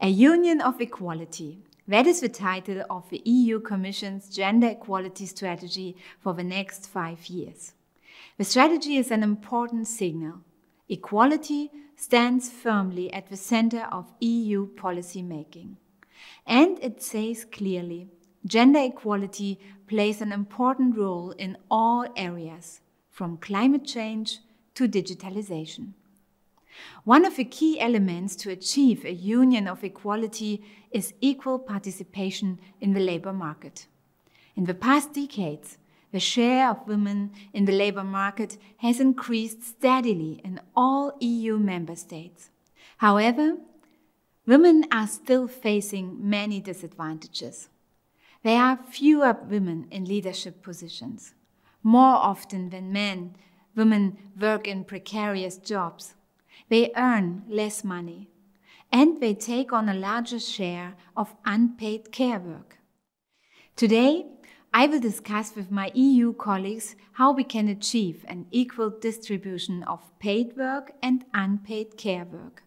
A Union of Equality. That is the title of the EU Commission's Gender Equality Strategy for the next five years. The strategy is an important signal. Equality stands firmly at the center of EU policy making. And it says clearly gender equality plays an important role in all areas, from climate change to digitalization. One of the key elements to achieve a union of equality is equal participation in the labor market. In the past decades, the share of women in the labor market has increased steadily in all EU member states. However, women are still facing many disadvantages. There are fewer women in leadership positions. More often than men, women work in precarious jobs they earn less money and they take on a larger share of unpaid care work. Today, I will discuss with my EU colleagues how we can achieve an equal distribution of paid work and unpaid care work,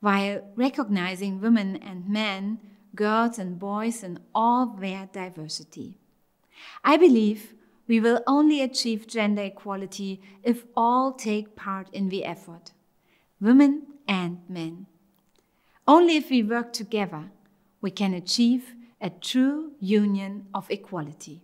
while recognizing women and men, girls and boys in all their diversity. I believe we will only achieve gender equality if all take part in the effort women and men. Only if we work together we can achieve a true union of equality.